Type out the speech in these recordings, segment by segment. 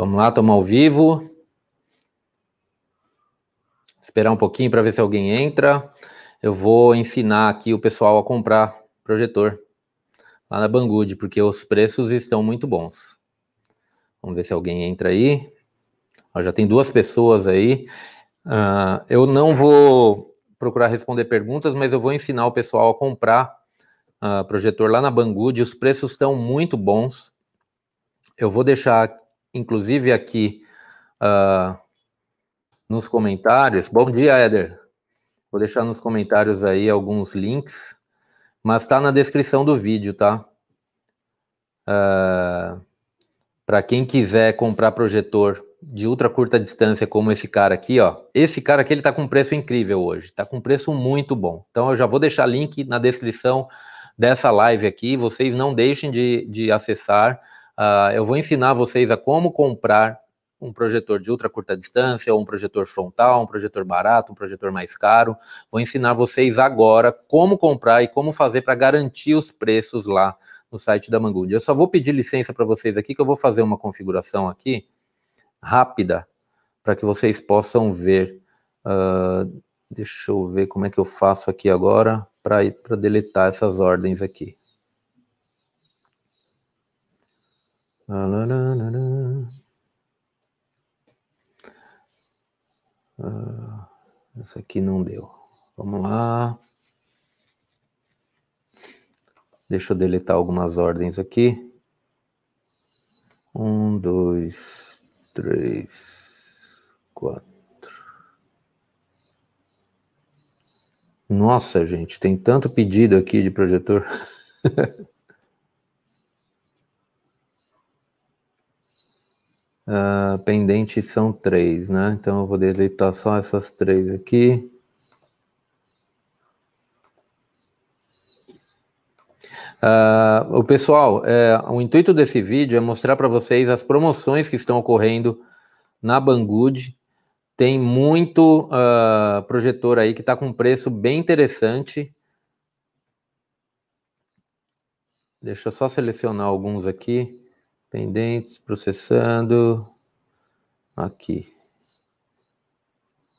Vamos lá, estamos ao vivo. Esperar um pouquinho para ver se alguém entra. Eu vou ensinar aqui o pessoal a comprar projetor lá na Banggood, porque os preços estão muito bons. Vamos ver se alguém entra aí. Ó, já tem duas pessoas aí. Uh, eu não vou procurar responder perguntas, mas eu vou ensinar o pessoal a comprar uh, projetor lá na Banggood. Os preços estão muito bons. Eu vou deixar inclusive aqui uh, nos comentários. Bom dia, Éder. Vou deixar nos comentários aí alguns links, mas tá na descrição do vídeo, tá? Uh, ah, Para quem quiser comprar projetor de ultra curta distância, como esse cara aqui, ó. Esse cara aqui ele tá com preço incrível hoje, tá com preço muito bom. Então eu já vou deixar link na descrição dessa live aqui. Vocês não deixem de, de acessar ah, eu vou ensinar vocês a como comprar um projetor de ultra curta distância, ou um projetor frontal, um projetor barato, um projetor mais caro. Vou ensinar vocês agora como comprar e como fazer para garantir os preços lá no site da Mangund. Eu só vou pedir licença para vocês aqui que eu vou fazer uma configuração aqui rápida para que vocês possam ver. Uh, deixa eu ver como é que eu faço aqui agora para deletar essas ordens aqui. Ah, essa aqui não deu. Vamos lá. Deixa eu deletar algumas ordens aqui. Um, dois, três, quatro. Nossa, gente, tem tanto pedido aqui de projetor. Uh, são três, né? Então eu vou deletar só essas três aqui. Uh, o pessoal, é, o intuito desse vídeo é mostrar para vocês as promoções que estão ocorrendo na Banggood. Tem muito uh, projetor aí que está com um preço bem interessante. Deixa eu só selecionar alguns aqui. Pendentes, processando. Aqui.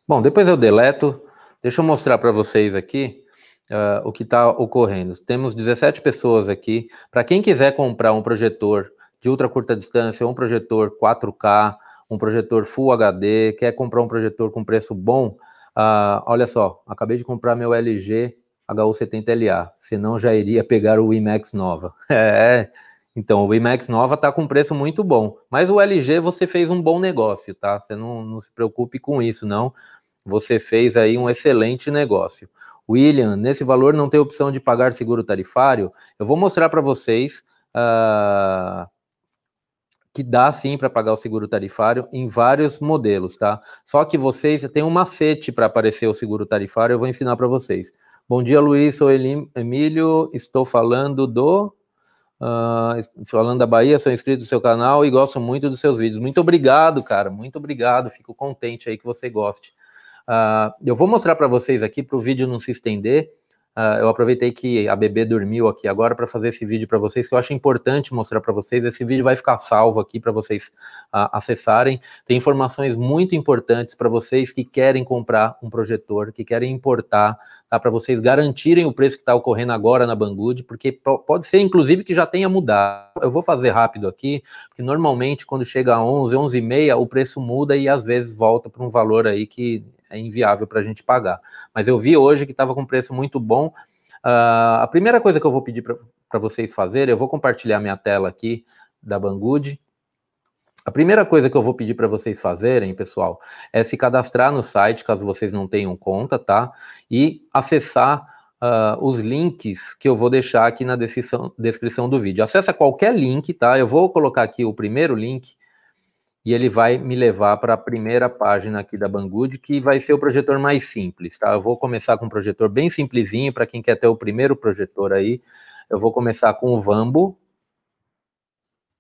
Bom, depois eu deleto. Deixa eu mostrar para vocês aqui uh, o que está ocorrendo. Temos 17 pessoas aqui. Para quem quiser comprar um projetor de ultra curta distância, um projetor 4K, um projetor Full HD, quer comprar um projetor com preço bom, uh, olha só, acabei de comprar meu LG HU70LA, senão já iria pegar o IMAX Nova. é, então, o IMAX Nova está com preço muito bom. Mas o LG você fez um bom negócio, tá? Você não, não se preocupe com isso, não. Você fez aí um excelente negócio. William, nesse valor não tem opção de pagar seguro tarifário? Eu vou mostrar para vocês uh, que dá sim para pagar o seguro tarifário em vários modelos, tá? Só que vocês tem um macete para aparecer o seguro tarifário, eu vou ensinar para vocês. Bom dia, Luiz, sou Emílio, estou falando do Uh, falando da Bahia, sou inscrito no seu canal e gosto muito dos seus vídeos. Muito obrigado, cara. Muito obrigado. Fico contente aí que você goste. Uh, eu vou mostrar para vocês aqui para o vídeo não se estender. Ah, eu aproveitei que a bebê dormiu aqui agora para fazer esse vídeo para vocês, que eu acho importante mostrar para vocês. Esse vídeo vai ficar salvo aqui para vocês uh, acessarem. Tem informações muito importantes para vocês que querem comprar um projetor, que querem importar, tá? para vocês garantirem o preço que está ocorrendo agora na Banggood, porque pode ser, inclusive, que já tenha mudado. Eu vou fazer rápido aqui, porque normalmente quando chega a 11, 11 e meia, o preço muda e às vezes volta para um valor aí que é inviável para a gente pagar. Mas eu vi hoje que estava com preço muito bom. Uh, a primeira coisa que eu vou pedir para vocês fazerem, eu vou compartilhar minha tela aqui da Banggood. A primeira coisa que eu vou pedir para vocês fazerem, pessoal, é se cadastrar no site, caso vocês não tenham conta, tá? E acessar uh, os links que eu vou deixar aqui na descrição, descrição do vídeo. Acessa qualquer link, tá? Eu vou colocar aqui o primeiro link e ele vai me levar para a primeira página aqui da Banggood, que vai ser o projetor mais simples, tá? Eu vou começar com um projetor bem simplesinho, para quem quer ter o primeiro projetor aí, eu vou começar com o Vambo.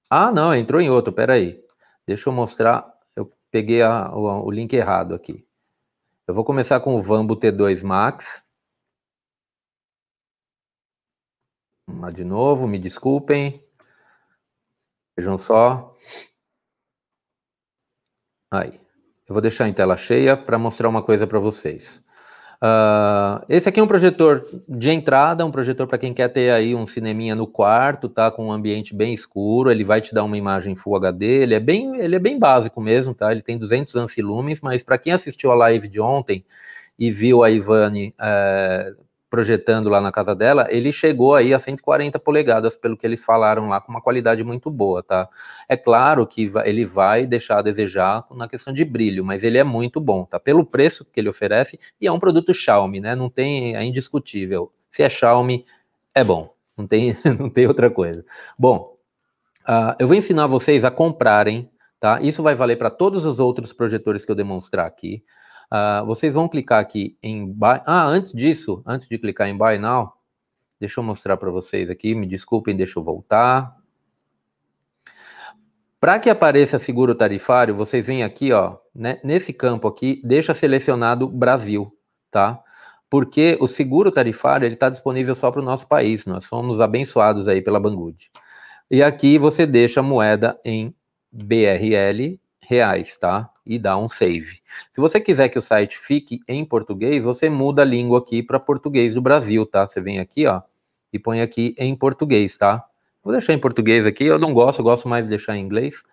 Ah, não, entrou em outro, peraí. Deixa eu mostrar, eu peguei a, o, o link errado aqui. Eu vou começar com o Vambo T2 Max. de novo, me desculpem. Vejam só. Aí. Eu vou deixar em tela cheia para mostrar uma coisa para vocês. Uh, esse aqui é um projetor de entrada, um projetor para quem quer ter aí um cineminha no quarto, tá? Com um ambiente bem escuro, ele vai te dar uma imagem Full HD, ele é bem, ele é bem básico mesmo, tá? Ele tem 200 lumens, mas para quem assistiu a live de ontem e viu a Ivane eh, é, projetando lá na casa dela, ele chegou aí a 140 polegadas, pelo que eles falaram lá, com uma qualidade muito boa, tá? É claro que ele vai deixar a desejar na questão de brilho, mas ele é muito bom, tá? Pelo preço que ele oferece, e é um produto Xiaomi, né? Não tem, é indiscutível. Se é Xiaomi, é bom. Não tem, não tem outra coisa. Bom, uh, eu vou ensinar vocês a comprarem, tá? Isso vai valer para todos os outros projetores que eu demonstrar aqui. Uh, vocês vão clicar aqui em buy. Ah, antes disso, antes de clicar em buy now, deixa eu mostrar para vocês aqui. Me desculpem, deixa eu voltar. Para que apareça seguro tarifário, vocês vêm aqui, ó, né, nesse campo aqui, deixa selecionado Brasil, tá? Porque o seguro tarifário ele está disponível só para o nosso país. Nós somos abençoados aí pela Banggood. E aqui você deixa a moeda em BRL reais, tá? e dá um save. Se você quiser que o site fique em português, você muda a língua aqui para português do Brasil, tá? Você vem aqui, ó, e põe aqui em português, tá? Vou deixar em português aqui, eu não gosto, eu gosto mais de deixar em inglês,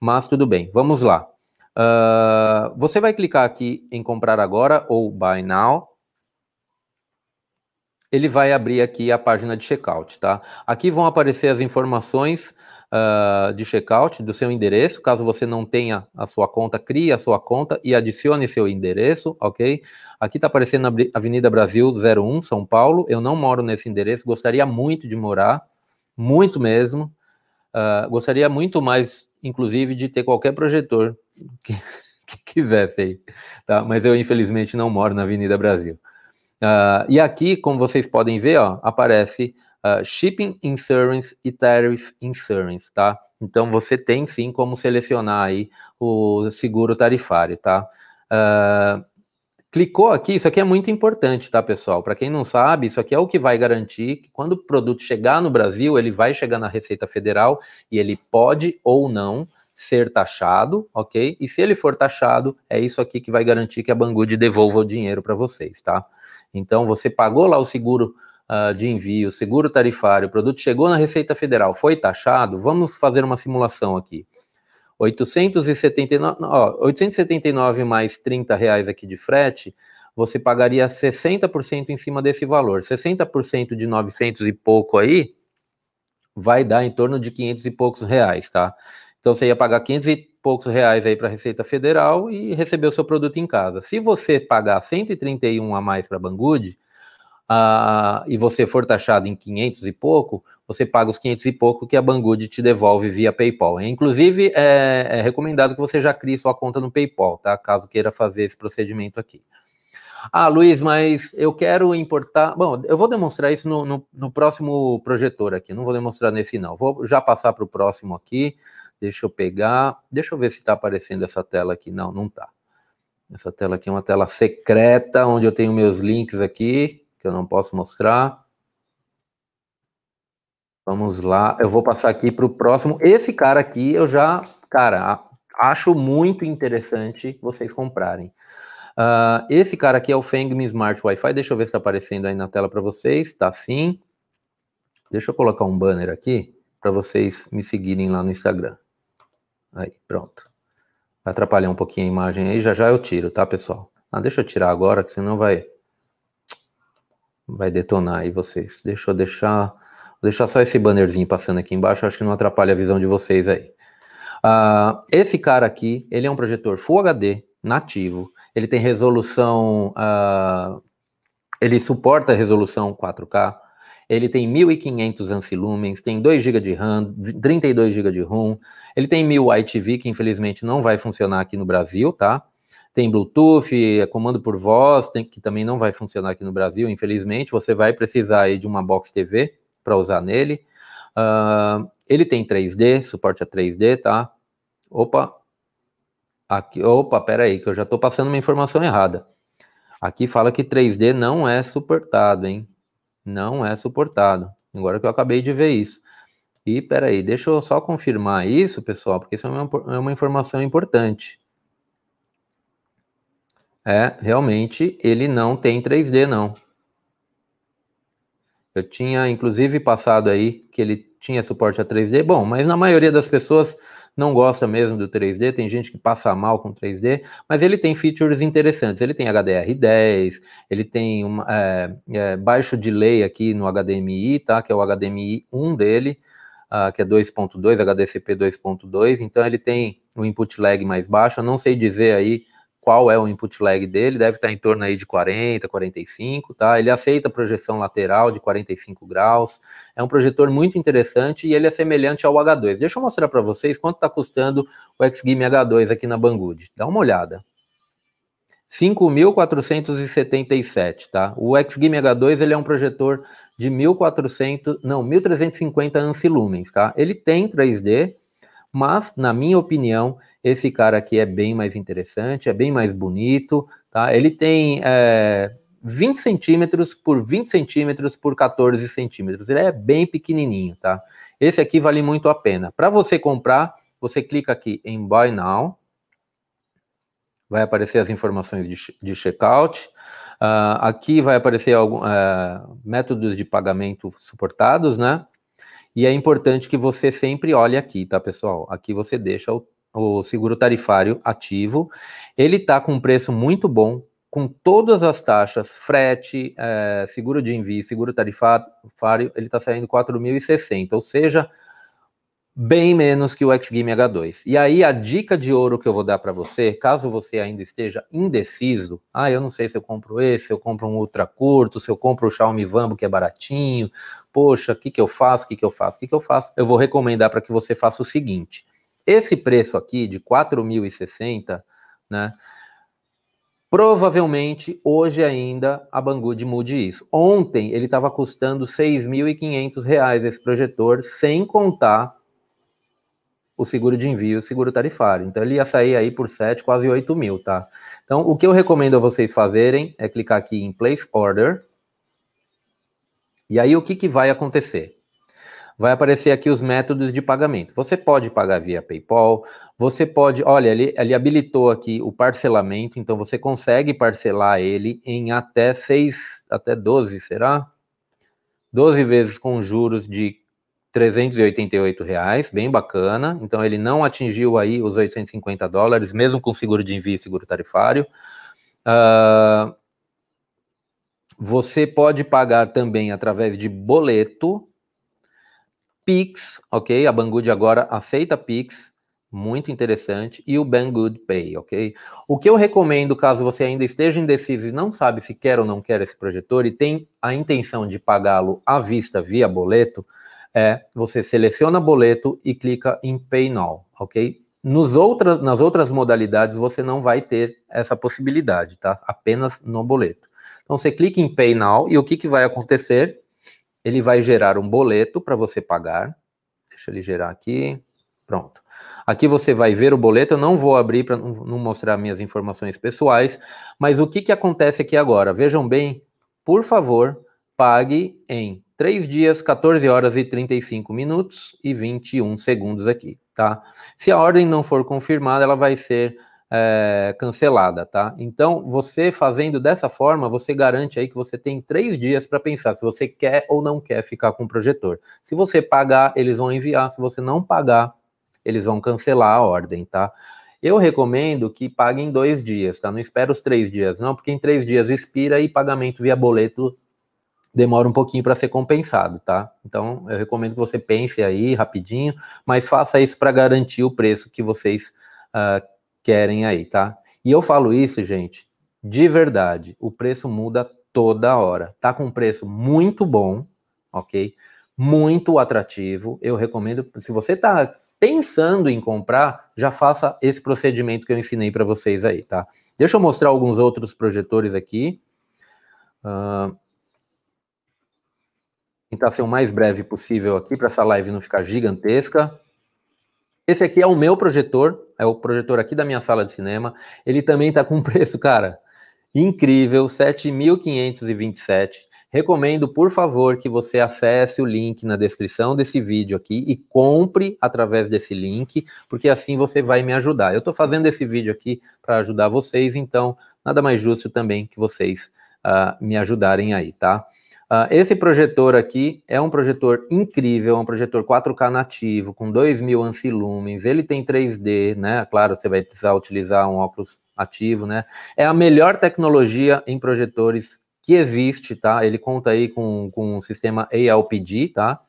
mas tudo bem, vamos lá. Uh, você vai clicar aqui em comprar agora ou buy now. Ele vai abrir aqui a página de checkout, tá? Aqui vão aparecer as informações uh, de checkout do seu endereço. Caso você não tenha a sua conta, crie a sua conta e adicione seu endereço, ok? Aqui está aparecendo a Avenida Brasil 01, São Paulo. Eu não moro nesse endereço, gostaria muito de morar, muito mesmo. Uh, gostaria muito mais, inclusive, de ter qualquer projetor que, que quisesse aí, tá? Mas eu, infelizmente, não moro na Avenida Brasil. Uh, e aqui, como vocês podem ver, ó, aparece uh, Shipping Insurance e Tariff Insurance, tá? Então você tem sim como selecionar aí o seguro tarifário, tá? Uh, clicou aqui, isso aqui é muito importante, tá, pessoal? Para quem não sabe, isso aqui é o que vai garantir que quando o produto chegar no Brasil, ele vai chegar na Receita Federal e ele pode ou não ser taxado, ok? E se ele for taxado, é isso aqui que vai garantir que a Banggood devolva o dinheiro para vocês, tá? Então você pagou lá o seguro ah, de envio, seguro tarifário, o produto chegou na Receita Federal, foi taxado, vamos fazer uma simulação aqui. 879, ó, 879 mais 30 reais aqui de frete, você pagaria 60% em cima desse valor. 60% de 900 e pouco aí vai dar em torno de 500 e poucos reais, tá? Então você ia pagar 500 e poucos reais aí para a Receita Federal e receber o seu produto em casa. Se você pagar 131 a mais para a Banggood, ah, e você for taxado em 500 e pouco, você paga os 500 e pouco que a Banggood te devolve via PayPal. É, inclusive, é, é recomendado que você já crie sua conta no PayPal, tá? Caso queira fazer esse procedimento aqui. Ah, Luiz, mas eu quero importar. Bom, eu vou demonstrar isso no, no, no próximo projetor aqui. Não vou demonstrar nesse, não. Vou já passar para o próximo aqui. Deixa eu pegar. Deixa eu ver se está aparecendo essa tela aqui. Não, não está. Essa tela aqui é uma tela secreta, onde eu tenho meus links aqui que eu não posso mostrar. Vamos lá, eu vou passar aqui para o próximo. Esse cara aqui eu já, cara, acho muito interessante vocês comprarem. Uh, esse cara aqui é o Fengmi Smart Wi-Fi. Deixa eu ver se está aparecendo aí na tela para vocês. Está sim. Deixa eu colocar um banner aqui para vocês me seguirem lá no Instagram. Aí, pronto. Vai atrapalhar um pouquinho a imagem aí. Já já eu tiro, tá, pessoal? Ah, deixa eu tirar agora, que senão vai vai detonar aí vocês. Deixa eu deixar, vou deixar só esse bannerzinho passando aqui embaixo, acho que não atrapalha a visão de vocês aí. Uh, esse cara aqui, ele é um projetor Full HD, nativo, ele tem resolução, uh, ele suporta resolução 4K, ele tem 1500 ANSI lumens, tem 2 GB de RAM, 32 GB de ROM, ele tem 1000 ITV, que infelizmente não vai funcionar aqui no Brasil, tá? tem Bluetooth, é comando por voz, tem, que também não vai funcionar aqui no Brasil, infelizmente. Você vai precisar aí de uma box TV para usar nele. Uh, ele tem 3D, suporte a 3D, tá? Opa, aqui, opa, pera aí, que eu já estou passando uma informação errada. Aqui fala que 3D não é suportado, hein? Não é suportado. Agora que eu acabei de ver isso. E peraí, deixa eu só confirmar isso, pessoal, porque isso é uma, é uma informação importante. É, realmente ele não tem 3D, não. Eu tinha inclusive passado aí que ele tinha suporte a 3D. Bom, mas na maioria das pessoas não gosta mesmo do 3D, tem gente que passa mal com 3D, mas ele tem features interessantes. Ele tem HDR10, ele tem um, é, é, baixo delay aqui no HDMI, tá? Que é o HDMI 1 dele, uh, que é 2.2, HDCP 2.2. Então ele tem um input lag mais baixo. Eu não sei dizer aí qual é o input lag dele, deve estar em torno aí de 40, 45, tá? Ele aceita projeção lateral de 45 graus, é um projetor muito interessante e ele é semelhante ao H2. Deixa eu mostrar para vocês quanto está custando o Xgame H2 aqui na Banggood. Dá uma olhada. 5.477, tá? O Xgame H2, ele é um projetor de 1.400, não, 1.350 lumens, tá? Ele tem 3D, mas, na minha opinião, esse cara aqui é bem mais interessante, é bem mais bonito, tá? Ele tem é, eh, 20 centímetros por 20 centímetros por 14 centímetros. Ele é bem pequenininho, tá? Esse aqui vale muito a pena. Para você comprar, você clica aqui em Buy Now. Vai aparecer as informações de, de checkout. Uh, aqui vai aparecer algum, uh, métodos de pagamento suportados, né? E é importante que você sempre olhe aqui, tá, pessoal? Aqui você deixa o o seguro tarifário ativo, ele está com um preço muito bom, com todas as taxas, frete, é, seguro de envio, seguro tarifário, ele está saindo 4.060, ou seja, bem menos que o X-Game H2. E aí a dica de ouro que eu vou dar para você, caso você ainda esteja indeciso, ah, eu não sei se eu compro esse, se eu compro um ultra curto, se eu compro o Xiaomi Vambo que é baratinho, poxa, o que, que eu faço, o que, que eu faço, o que, que eu faço, eu vou recomendar para que você faça o seguinte, esse preço aqui de 4.060, né? Provavelmente hoje ainda a Banggood mude isso. Ontem ele estava custando 6.500 reais esse projetor, sem contar o seguro de envio, o seguro tarifário. Então ele ia sair aí por 7, quase 8 mil, tá? Então o que eu recomendo a vocês fazerem é clicar aqui em Place Order. E aí o que, que vai acontecer? vai aparecer aqui os métodos de pagamento. Você pode pagar via PayPal, você pode, olha, ele, ele habilitou aqui o parcelamento, então você consegue parcelar ele em até 6, até 12, será? 12 vezes com juros de R$ reais, bem bacana. Então ele não atingiu aí os 850 dólares, mesmo com seguro de envio e seguro tarifário. Uh, você pode pagar também através de boleto, Pix, ok? A Banggood agora aceita Pix, muito interessante, e o Banggood Pay, ok? O que eu recomendo, caso você ainda esteja indeciso e não sabe se quer ou não quer esse projetor e tem a intenção de pagá-lo à vista via boleto, é você seleciona boleto e clica em Pay Now, ok? Nos outras, nas outras modalidades você não vai ter essa possibilidade, tá? Apenas no boleto. Então você clica em Pay Now e o que, que vai acontecer? ele vai gerar um boleto para você pagar. Deixa ele gerar aqui. Pronto. Aqui você vai ver o boleto, eu não vou abrir para não mostrar minhas informações pessoais, mas o que, que acontece aqui agora? Vejam bem, por favor, pague em 3 dias, 14 horas e 35 minutos e 21 segundos aqui, tá? Se a ordem não for confirmada, ela vai ser é, cancelada, tá? Então, você fazendo dessa forma, você garante aí que você tem três dias para pensar se você quer ou não quer ficar com o projetor. Se você pagar, eles vão enviar. Se você não pagar, eles vão cancelar a ordem, tá? Eu recomendo que pague em dois dias, tá? Não espera os três dias, não, porque em três dias expira e pagamento via boleto demora um pouquinho para ser compensado, tá? Então, eu recomendo que você pense aí rapidinho, mas faça isso para garantir o preço que vocês uh, querem aí, tá? E eu falo isso, gente, de verdade. O preço muda toda hora. Tá com um preço muito bom, ok? Muito atrativo. Eu recomendo, se você tá pensando em comprar, já faça esse procedimento que eu ensinei para vocês aí, tá? Deixa eu mostrar alguns outros projetores aqui. Uh, tentar ser o mais breve possível aqui para essa live não ficar gigantesca. Esse aqui é o meu projetor, é o projetor aqui da minha sala de cinema. Ele também está com um preço, cara, incrível, 7.527. Recomendo, por favor, que você acesse o link na descrição desse vídeo aqui e compre através desse link, porque assim você vai me ajudar. Eu estou fazendo esse vídeo aqui para ajudar vocês, então nada mais justo também que vocês uh, me ajudarem aí, tá? Ah, esse projetor aqui é um projetor incrível, é um projetor 4K nativo, com 2.000 ancilumens, ele tem 3D, né? Claro, você vai precisar utilizar um óculos ativo, né? É a melhor tecnologia em projetores que existe, tá? Ele conta aí com, com sistema ALPG, tá?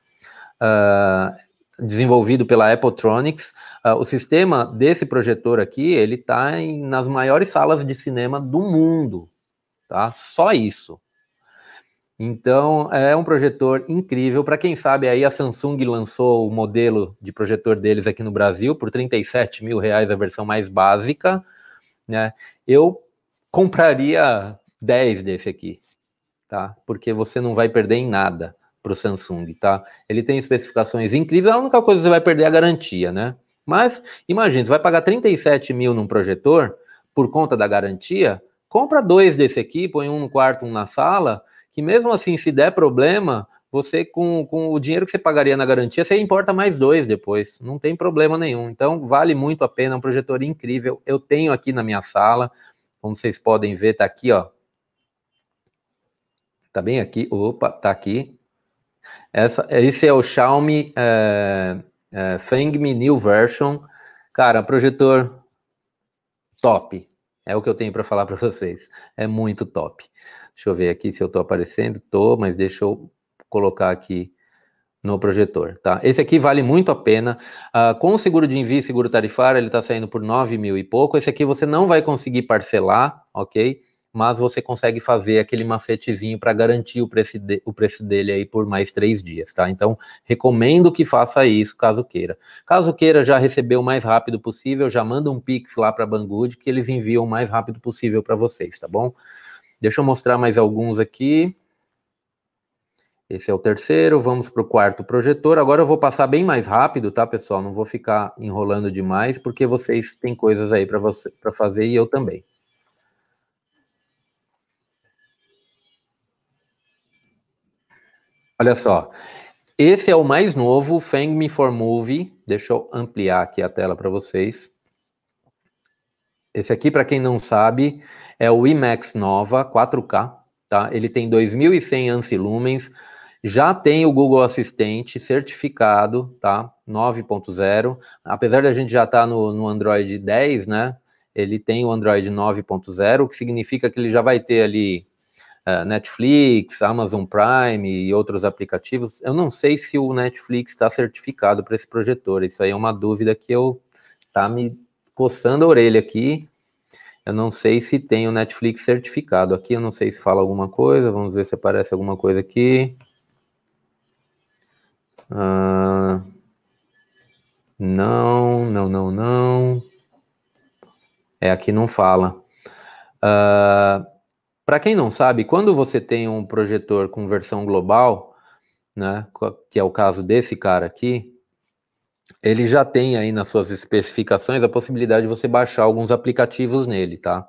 Uh, desenvolvido pela Appletronics. Uh, ah, o sistema desse projetor aqui, ele tá em, nas maiores salas de cinema do mundo, tá? Só isso. Então, é um projetor incrível. Para quem sabe, aí a Samsung lançou o modelo de projetor deles aqui no Brasil por 37 mil reais, a versão mais básica. Né? Eu compraria 10 desse aqui, tá? Porque você não vai perder em nada para o Samsung, tá? Ele tem especificações incríveis. A única coisa que você vai perder é a garantia, né? Mas imagina, você vai pagar 37 mil num projetor por conta da garantia. Compra dois desse aqui, põe um no quarto, um na sala que mesmo assim, se der problema, você com, com o dinheiro que você pagaria na garantia, você importa mais dois depois, não tem problema nenhum. Então, vale muito a pena, é um projetor incrível. Eu tenho aqui na minha sala, como vocês podem ver, tá aqui, ó. Tá bem aqui, opa, tá aqui. Essa, esse é o Xiaomi é, é, New Version. Cara, projetor top. É o que eu tenho para falar para vocês. É muito top. Deixa eu ver aqui se eu estou aparecendo. Tô, mas deixa eu colocar aqui no projetor, tá? Esse aqui vale muito a pena. Uh, com o seguro de envio e seguro tarifário, ele está saindo por 9 mil e pouco. Esse aqui você não vai conseguir parcelar, ok? Mas você consegue fazer aquele macetezinho para garantir o preço, de, o preço dele aí por mais três dias, tá? Então, recomendo que faça isso, caso queira. Caso queira já receber o mais rápido possível, já manda um Pix lá para Banggood que eles enviam o mais rápido possível para vocês, tá bom? Deixa eu mostrar mais alguns aqui. Esse é o terceiro, vamos para o quarto projetor. Agora eu vou passar bem mais rápido, tá, pessoal? Não vou ficar enrolando demais, porque vocês têm coisas aí para fazer e eu também. Olha só, esse é o mais novo, Fang Me for Movie. Deixa eu ampliar aqui a tela para vocês. Esse aqui, para quem não sabe, é o IMAX Nova 4K, tá? Ele tem 2100 ANSI lumens, já tem o Google Assistente certificado, tá? 9.0. Apesar da gente já estar tá no, no Android 10, né? Ele tem o Android 9.0, o que significa que ele já vai ter ali Uh, Netflix, Amazon Prime e outros aplicativos. Eu não sei se o Netflix está certificado para esse projetor. Isso aí é uma dúvida que eu tá me coçando a orelha aqui, eu não sei se tem o Netflix certificado. Aqui eu não sei se fala alguma coisa. Vamos ver se aparece alguma coisa aqui. Ah, não, não, não, não. É, aqui não fala. Ah, Para quem não sabe, quando você tem um projetor com versão global, né, que é o caso desse cara aqui, ele já tem aí nas suas especificações a possibilidade de você baixar alguns aplicativos nele, tá?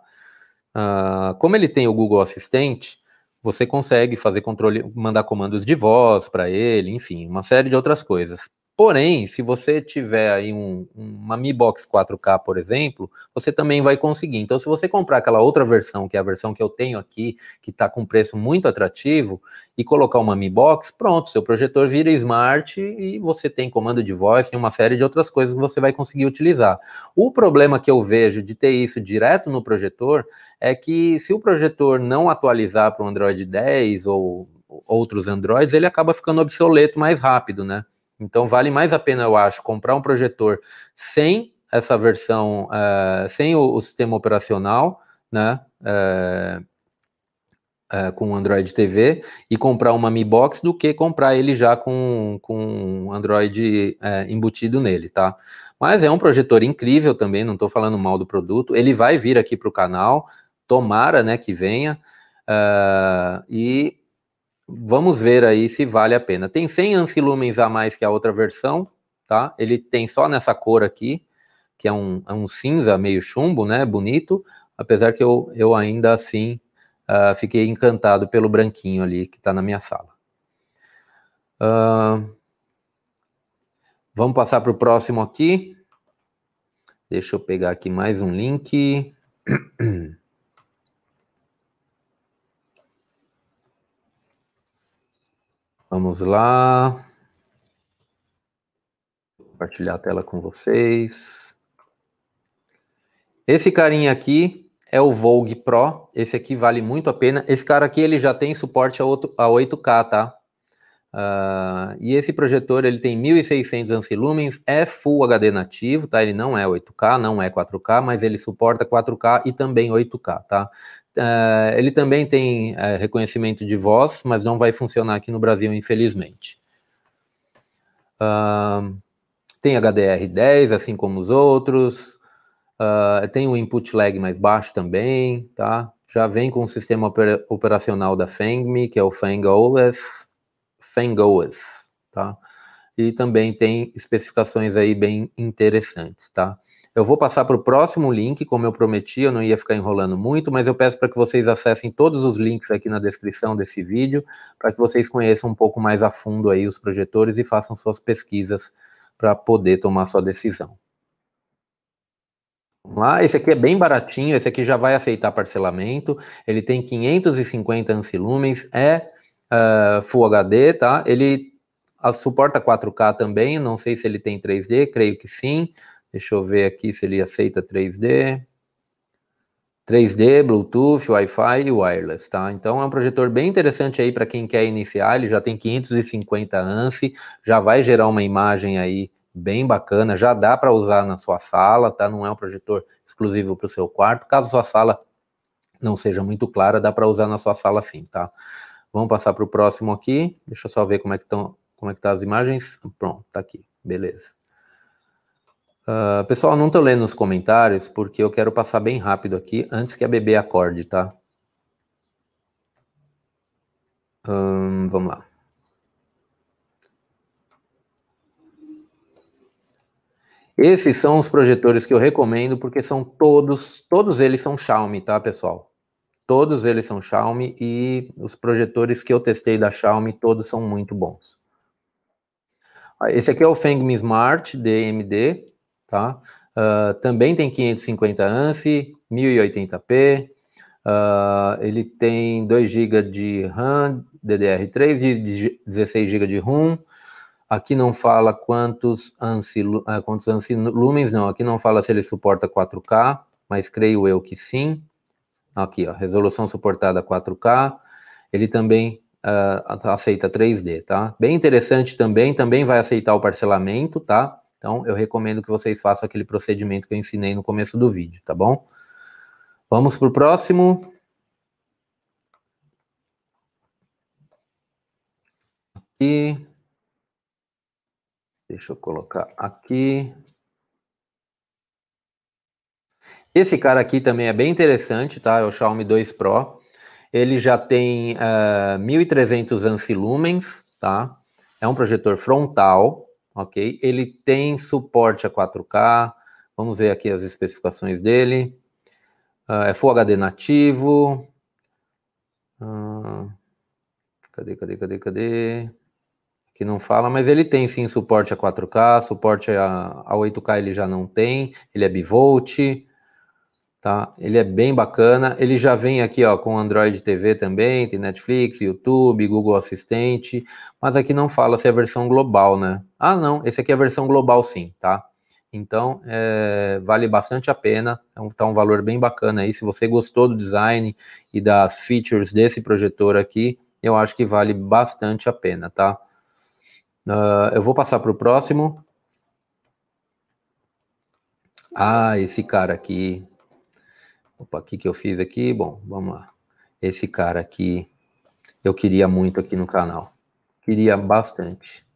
Uh, como ele tem o Google Assistente, você consegue fazer controle, mandar comandos de voz para ele, enfim, uma série de outras coisas. Porém, se você tiver aí um, uma Mi Box 4K, por exemplo, você também vai conseguir. Então, se você comprar aquela outra versão, que é a versão que eu tenho aqui, que está com preço muito atrativo, e colocar uma Mi Box, pronto, seu projetor vira smart e você tem comando de voz, e uma série de outras coisas que você vai conseguir utilizar. O problema que eu vejo de ter isso direto no projetor é que se o projetor não atualizar para o Android 10 ou outros Androids, ele acaba ficando obsoleto mais rápido, né? Então vale mais a pena, eu acho, comprar um projetor sem essa versão, uh, sem o, o, sistema operacional, né? Uh, uh, com Android TV e comprar uma Mi Box do que comprar ele já com, com Android embutido nele, tá? Mas é um projetor incrível também, não estou falando mal do produto. Ele vai vir aqui para o canal, tomara né, que venha. e Vamos ver aí se vale a pena. Tem 100 ancilumens a mais que a outra versão, tá? Ele tem só nessa cor aqui, que é um, é um cinza meio chumbo, né? Bonito, apesar que eu, eu ainda assim uh, fiquei encantado pelo branquinho ali que está na minha sala. Uh, vamos passar para o próximo aqui. Deixa eu pegar aqui mais um link. Vamos lá. Vou compartilhar a tela com vocês. Esse carinha aqui é o Vogue Pro. Esse aqui vale muito a pena. Esse cara aqui ele já tem suporte a 8K, tá? Uh, e esse projetor ele tem 1600 ansilumens, é Full HD nativo, tá? Ele não é 8K, não é 4K, mas ele suporta 4K e também 8K, tá? Uh, ele também tem uh, reconhecimento de voz, mas não vai funcionar aqui no Brasil, infelizmente. Uh, tem HDR10, assim como os outros. Ah, tem um input lag mais baixo também, tá? Já vem com o sistema oper operacional da Fangme, que é o FangOS, FangOS, tá? E também tem especificações aí bem interessantes, tá? Eu vou passar para o próximo link, como eu prometi, eu não ia ficar enrolando muito, mas eu peço para que vocês acessem todos os links aqui na descrição desse vídeo, para que vocês conheçam um pouco mais a fundo aí os projetores e façam suas pesquisas para poder tomar sua decisão. Vamos lá, esse aqui é bem baratinho, esse aqui já vai aceitar parcelamento, ele tem 550 ancilumens, é uh, Full HD, tá? Ele suporta 4K também, não sei se ele tem 3D, creio que sim. Deixa eu ver aqui se ele aceita 3D. 3D, Bluetooth, Wi-Fi e wireless, tá? Então é um projetor bem interessante aí para quem quer iniciar, ele já tem 550 ANSI, já vai gerar uma imagem aí bem bacana, já dá para usar na sua sala, tá? Não é um projetor exclusivo para o seu quarto, caso sua sala não seja muito clara, dá para usar na sua sala sim, tá? Vamos passar para o próximo aqui, deixa eu só ver como é que estão, como é que tá as imagens, pronto, tá aqui, beleza. Uh, pessoal, não estou lendo os comentários porque eu quero passar bem rápido aqui antes que a bebê acorde, tá? vamos lá. Esses são os projetores que eu recomendo porque são todos, todos eles são Xiaomi, tá, pessoal? Todos eles são Xiaomi e os projetores que eu testei da Xiaomi todos são muito bons. Ah, esse aqui é o Fengmi Smart DMD, tá? Uh, também tem 550 ANSI, 1080p, uh, ah, ele tem 2 GB de RAM, DDR3, de, 16 GB de ROM, Aqui não fala quantos ANSI, ah, quantos ANSI lumens, não. Aqui não fala se ele suporta 4K, mas creio eu que sim. Aqui, ó, resolução suportada 4K. Ele também uh, aceita 3D, tá? Bem interessante também, também vai aceitar o parcelamento, tá? Então, eu recomendo que vocês façam aquele procedimento que eu ensinei no começo do vídeo, tá bom? Vamos para o próximo. Aqui. Deixa eu colocar aqui. Esse cara aqui também é bem interessante, tá? É o Xiaomi 2 Pro. Ele já tem uh, 1.300 ansilumens, tá? É um projetor frontal, ok? Ele tem suporte a 4K, vamos ver aqui as especificações dele. Uh, é Full HD nativo. Uh, cadê, cadê, cadê, cadê? que não fala, mas ele tem sim suporte a 4K, suporte a, a 8K ele já não tem, ele é bivolt, tá? Ele é bem bacana. Ele já vem aqui, ó, com Android TV também, tem Netflix, YouTube, Google Assistente, mas aqui não fala se é a versão global, né? Ah, não, esse aqui é a versão global sim, tá? Então, é, vale bastante a pena, está é um, tá um valor bem bacana aí. Se você gostou do design e das features desse projetor aqui, eu acho que vale bastante a pena, tá? Uh, eu vou passar para o próximo. Ah, esse cara aqui, Opa, o que, que eu fiz aqui? Bom, vamos lá. Esse cara aqui, eu queria muito aqui no canal. Queria bastante.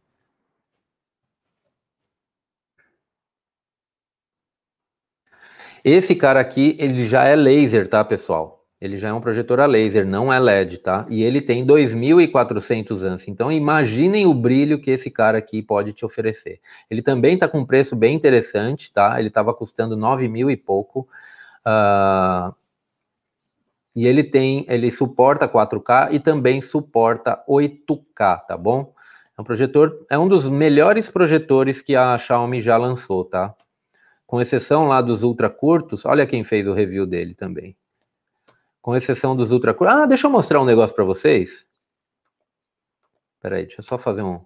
Esse cara aqui, ele já é laser, tá, pessoal? Ele já é um projetor a laser, não é LED, tá? E ele tem 2.400 anos. Então, imaginem o brilho que esse cara aqui pode te oferecer. Ele também tá com um preço bem interessante, tá? Ele tava custando 9 mil e pouco e ele tem, ele suporta 4K e também suporta 8K, tá bom? É um projetor, é um dos melhores projetores que a Xiaomi já lançou, tá? Com exceção lá dos ultra curtos, olha quem fez o review dele também. Com exceção dos ultra curtos. Ah, deixa eu mostrar um negócio para vocês. Peraí, deixa eu só fazer um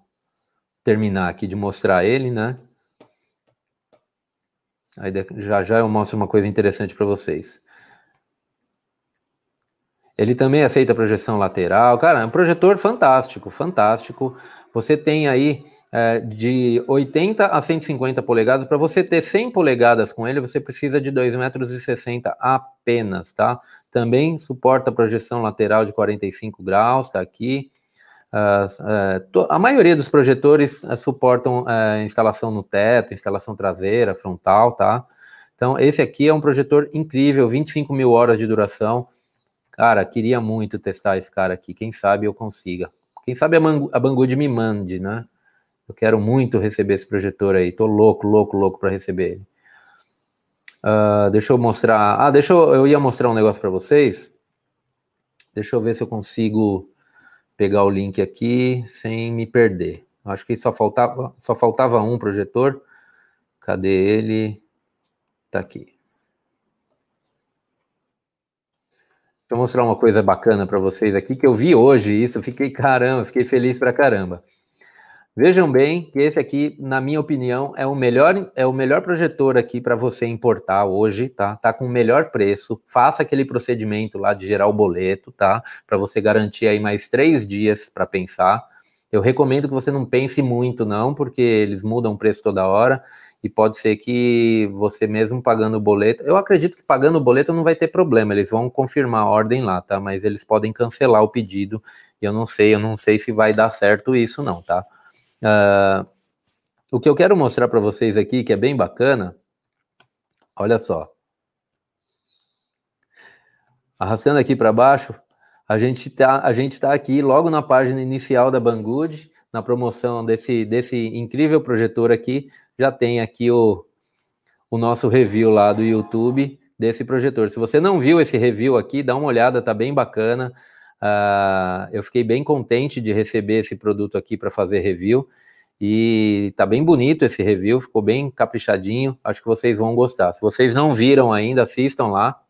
terminar aqui de mostrar ele, né? Aí já já eu mostro uma coisa interessante para vocês. Ele também aceita projeção lateral. Cara, é um projetor fantástico, fantástico. Você tem aí é, de 80 a 150 polegadas. Para você ter 100 polegadas com ele, você precisa de 2,60 metros apenas, tá? Também suporta projeção lateral de 45 graus, tá aqui. É, a maioria dos projetores é, suportam é, instalação no teto, instalação traseira, frontal, tá? Então, esse aqui é um projetor incrível, 25 mil horas de duração. Cara, queria muito testar esse cara aqui. Quem sabe eu consiga. Quem sabe a, Mangu, a Banggood me mande, né? Eu quero muito receber esse projetor aí. Tô louco, louco, louco para receber ele. Uh, deixa eu mostrar. Ah, deixa eu. Eu ia mostrar um negócio para vocês. Deixa eu ver se eu consigo pegar o link aqui sem me perder. Acho que só faltava, só faltava um projetor. Cadê ele? Tá aqui. Deixa eu mostrar uma coisa bacana para vocês aqui que eu vi hoje isso, fiquei caramba, fiquei feliz pra caramba. Vejam bem que esse aqui, na minha opinião, é o melhor, é o melhor projetor aqui para você importar hoje, tá? Tá com o melhor preço. Faça aquele procedimento lá de gerar o boleto, tá? Para você garantir aí mais três dias para pensar. Eu recomendo que você não pense muito, não, porque eles mudam o preço toda hora e pode ser que você mesmo pagando o boleto. Eu acredito que pagando o boleto não vai ter problema. Eles vão confirmar a ordem lá, tá? Mas eles podem cancelar o pedido. E eu não sei, eu não sei se vai dar certo isso, não, tá? Uh, o que eu quero mostrar para vocês aqui, que é bem bacana, olha só. Arrastando aqui para baixo, a gente está tá aqui logo na página inicial da Banggood, na promoção desse, desse incrível projetor aqui, já tem aqui o, o nosso review lá do YouTube desse projetor. Se você não viu esse review aqui, dá uma olhada, tá bem bacana. Uh, eu fiquei bem contente de receber esse produto aqui para fazer review. E tá bem bonito esse review, ficou bem caprichadinho. Acho que vocês vão gostar. Se vocês não viram ainda, assistam lá,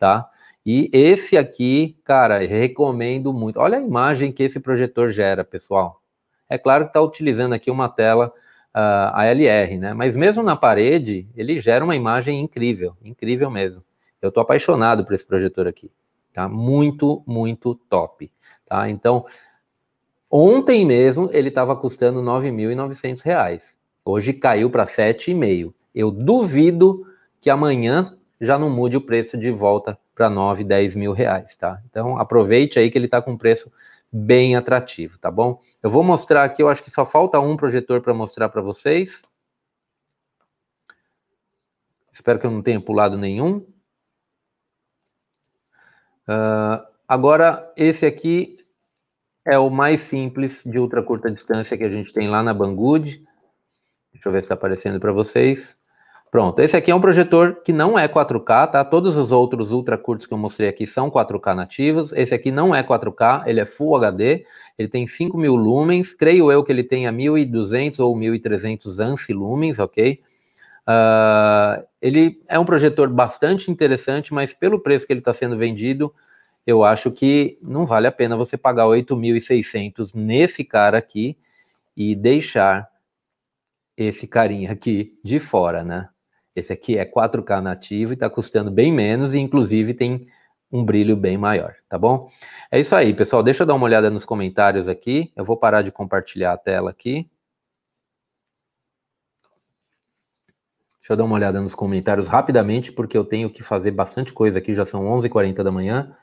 tá? E esse aqui, cara, recomendo muito. Olha a imagem que esse projetor gera, pessoal. É claro que está utilizando aqui uma tela uh, ah, ALR, né? Mas mesmo na parede, ele gera uma imagem incrível, incrível mesmo. Eu tô apaixonado por esse projetor aqui tá? Muito, muito top, tá? Então, ontem mesmo ele estava custando R$ reais Hoje caiu para 7,5. Eu duvido que amanhã já não mude o preço de volta para 9, 10 mil reais, tá? Então aproveite aí que ele está com um preço bem atrativo, tá bom? Eu vou mostrar aqui, eu acho que só falta um projetor para mostrar para vocês. Espero que eu não tenha pulado nenhum. Uh, agora, esse aqui é o mais simples de ultra curta distância que a gente tem lá na Banggood. Deixa eu ver se está aparecendo para vocês. Pronto, esse aqui é um projetor que não é 4K, tá? Todos os outros ultra curtos que eu mostrei aqui são 4K nativos. Esse aqui não é 4K, ele é Full HD. Ele tem 5.000 lumens, creio eu que ele tenha 1.200 ou 1.300 ANSI lumens, ok? Uh, ele é um projetor bastante interessante, mas pelo preço que ele está sendo vendido, eu acho que não vale a pena você pagar 8.600 nesse cara aqui e deixar esse carinha aqui de fora, né? Esse aqui é 4K nativo e está custando bem menos e inclusive tem um brilho bem maior, tá bom? É isso aí, pessoal. Deixa eu dar uma olhada nos comentários aqui. Eu vou parar de compartilhar a tela aqui. Deixa eu dar uma olhada nos comentários rapidamente, porque eu tenho que fazer bastante coisa aqui, já são 11h40 da manhã.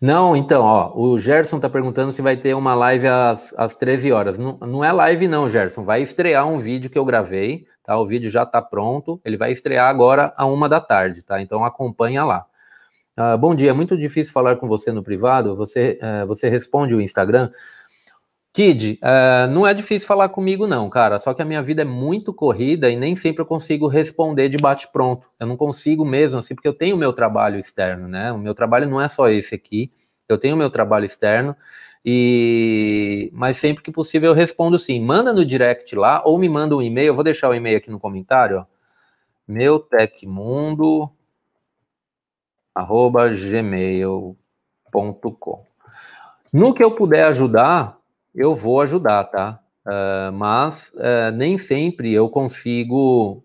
Não, então, ó, o Gerson tá perguntando se vai ter uma live às, às 13 horas. Não, não é live não, Gerson, vai estrear um vídeo que eu gravei, tá? O vídeo já tá pronto, ele vai estrear agora a uma da tarde, tá? Então acompanha lá. Uh, bom dia, é muito difícil falar com você no privado, você, uh, você responde o Instagram? Kid, uh, não é difícil falar comigo, não, cara. Só que a minha vida é muito corrida e nem sempre eu consigo responder de bate-pronto. Eu não consigo mesmo, assim, porque eu tenho o meu trabalho externo, né? O meu trabalho não é só esse aqui. Eu tenho o meu trabalho externo. E mas sempre que possível eu respondo sim. Manda no direct lá ou me manda um e-mail. Eu vou deixar o e-mail aqui no comentário, ó. Meu tecmundo arroba gmail.com. No que eu puder ajudar, eu vou ajudar, tá? Uh, mas uh, nem sempre eu consigo.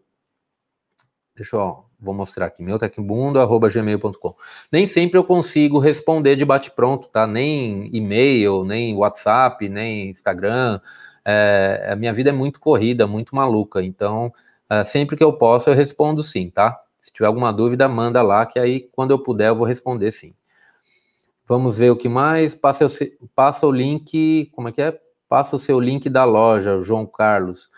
Deixa eu vou mostrar aqui, meu gmail.com Nem sempre eu consigo responder de bate-pronto, tá? Nem e-mail, nem WhatsApp, nem Instagram. É, a minha vida é muito corrida, muito maluca. Então, é, sempre que eu posso, eu respondo sim, tá? Se tiver alguma dúvida, manda lá, que aí, quando eu puder, eu vou responder sim. Vamos ver o que mais. Passa, o, passa o link. Como é que é? Passa o seu link da loja, João Carlos.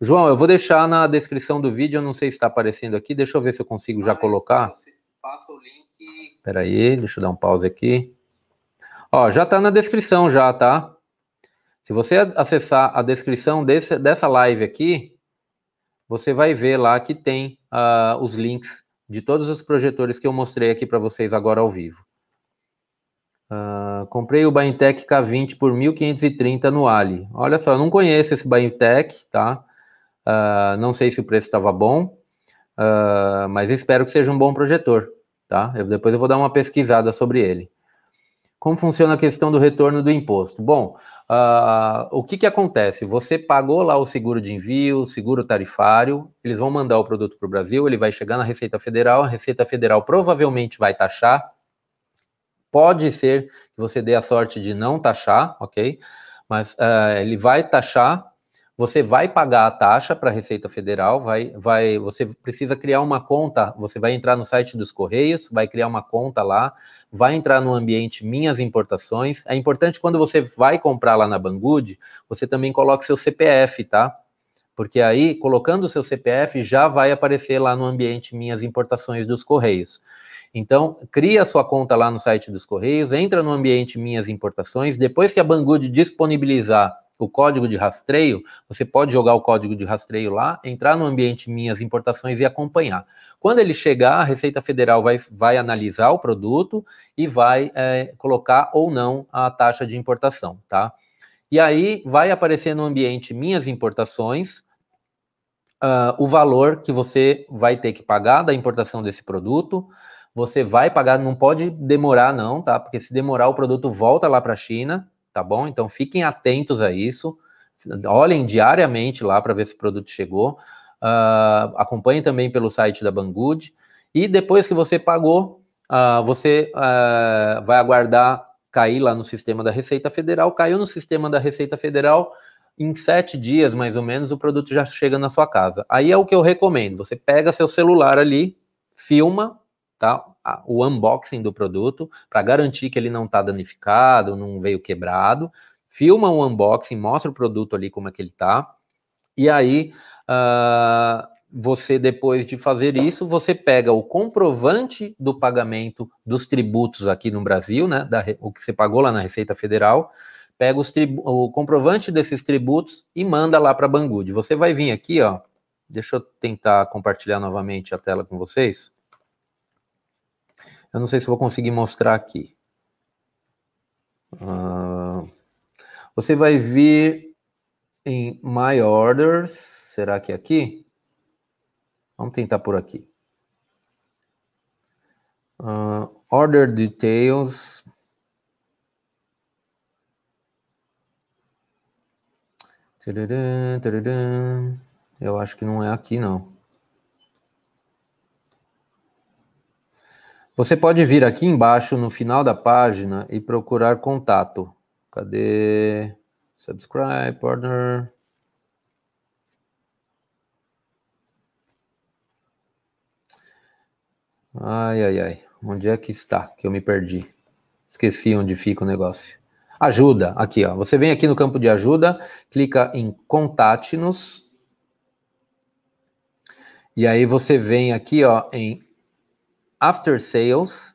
João, eu vou deixar na descrição do vídeo. Eu não sei se está aparecendo aqui. Deixa eu ver se eu consigo já colocar. Passa o link. Espera aí, deixa eu dar um pause aqui. Ó, já está na descrição já, tá? Se você acessar a descrição desse, dessa live aqui, você vai ver lá que tem uh, os links de todos os projetores que eu mostrei aqui para vocês agora ao vivo. Uh, comprei o Baintech K20 por 1.530 no Ali. Olha só, eu não conheço esse Baintech, tá? Uh, não sei se o preço estava bom, uh, mas espero que seja um bom projetor, tá? Eu, depois eu vou dar uma pesquisada sobre ele. Como funciona a questão do retorno do imposto? Bom, o que, que acontece? Você pagou lá o seguro de envio, o seguro tarifário, eles vão mandar o produto para o Brasil, ele vai chegar na Receita Federal, a Receita Federal provavelmente vai taxar, Pode ser que você dê a sorte de não taxar, ok? Mas uh, ele vai taxar, você vai pagar a taxa para a Receita Federal, vai, vai, você precisa criar uma conta, você vai entrar no site dos Correios, vai criar uma conta lá, vai entrar no ambiente Minhas Importações. É importante quando você vai comprar lá na Banggood, você também coloca seu CPF, tá? Porque aí, colocando o seu CPF, já vai aparecer lá no ambiente Minhas Importações dos Correios. Então, cria sua conta lá no site dos Correios, entra no ambiente Minhas Importações, depois que a Banggood disponibilizar o código de rastreio, você pode jogar o código de rastreio lá, entrar no ambiente Minhas Importações e acompanhar. Quando ele chegar, a Receita Federal vai, vai analisar o produto e vai é, colocar ou não a taxa de importação, tá? E aí vai aparecer no ambiente Minhas Importações uh, o valor que você vai ter que pagar da importação desse produto, você vai pagar, não pode demorar não, tá? Porque se demorar o produto volta lá para a China, tá bom? Então fiquem atentos a isso. Olhem diariamente lá para ver se o produto chegou. Uh, acompanhem também pelo site da Banggood. E depois que você pagou, uh, você uh, vai aguardar cair lá no sistema da Receita Federal. Caiu no sistema da Receita Federal, em sete dias mais ou menos, o produto já chega na sua casa. Aí é o que eu recomendo: você pega seu celular ali, filma tá? O unboxing do produto para garantir que ele não está danificado, não veio quebrado. Filma o unboxing, mostra o produto ali como é que ele tá. E aí uh, você depois de fazer isso, você pega o comprovante do pagamento dos tributos aqui no Brasil, né? Da, o que você pagou lá na Receita Federal pega o comprovante desses tributos e manda lá para a Banggood. Você vai vir aqui, ó. Deixa eu tentar compartilhar novamente a tela com vocês. Eu não sei se vou conseguir mostrar aqui. Uh, você vai vir em My Orders. Será que é aqui? Vamos tentar por aqui. Uh, order Details. Eu acho que não é aqui, não. Você pode vir aqui embaixo no final da página e procurar contato. Cadê? Subscribe, partner. Ai, ai, ai. Onde é que está? Que eu me perdi. Esqueci onde fica o negócio. Ajuda. Aqui, ó. Você vem aqui no campo de ajuda, clica em Contate-nos. E aí você vem aqui, ó, em after sales,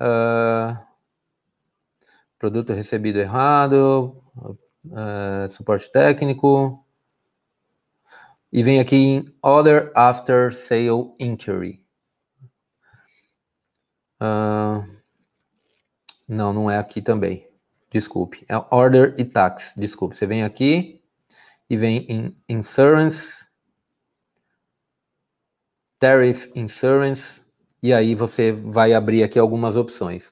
uh, produto recebido errado, uh, suporte técnico. E vem aqui em Other After Sale Inquiry. Uh, não, não é aqui também. Desculpe. É Order e Tax. Desculpe. Você vem aqui e vem em Insurance Tariff Insurance, e aí você vai abrir aqui algumas opções.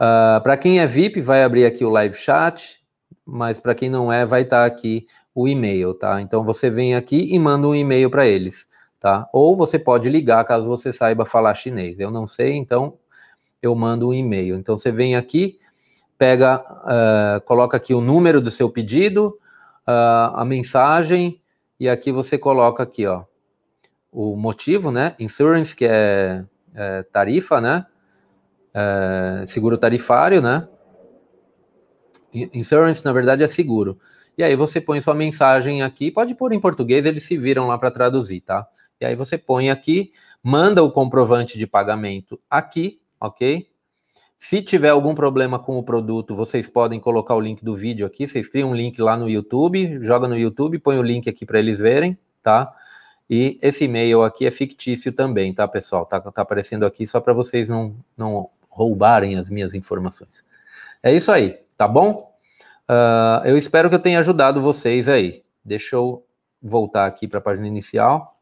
Uh, ah, para quem é VIP, vai abrir aqui o live chat, mas para quem não é, vai estar tá aqui o e-mail, tá? Então você vem aqui e manda um e-mail para eles, tá? Ou você pode ligar caso você saiba falar chinês. Eu não sei, então eu mando um e-mail. Então você vem aqui, pega, uh, coloca aqui o número do seu pedido, uh, a mensagem, e aqui você coloca aqui, ó, o motivo, né? Insurance, que é, é tarifa, né? É, seguro tarifário, né? Insurance, na verdade, é seguro. E aí você põe sua mensagem aqui, pode pôr em português, eles se viram lá para traduzir, tá? E aí você põe aqui, manda o comprovante de pagamento aqui, ok? Se tiver algum problema com o produto, vocês podem colocar o link do vídeo aqui. Vocês criam um link lá no YouTube, joga no YouTube, põe o link aqui para eles verem, tá? E esse e-mail aqui é fictício também, tá, pessoal? Tá, tá aparecendo aqui só para vocês não, não roubarem as minhas informações. É isso aí, tá bom? Uh, eu espero que eu tenha ajudado vocês aí. Deixa eu voltar aqui para a página inicial.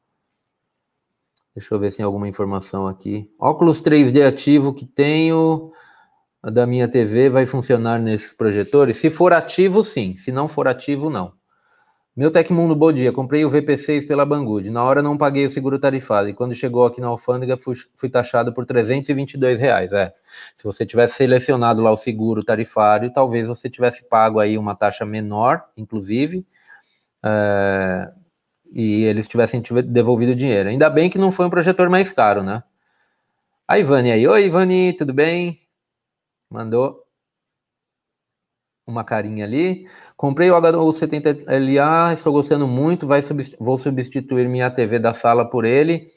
Deixa eu ver se tem alguma informação aqui. Óculos 3D ativo que tenho da minha TV vai funcionar nesses projetores? Se for ativo, sim. Se não for ativo, não. Meu Tecmundo, bom dia. Comprei o VP6 pela Banggood. Na hora não paguei o seguro tarifado e quando chegou aqui na alfândega fui, fui taxado por 322 reais. É, se você tivesse selecionado lá o seguro tarifário, talvez você tivesse pago aí uma taxa menor, inclusive, é, e eles tivessem devolvido o dinheiro. Ainda bem que não foi um projetor mais caro, né? A Ivani aí. Oi, Ivani, tudo bem? Mandou uma carinha ali. Comprei o hu 70 la estou gostando muito, vai vou substituir minha TV da sala por ele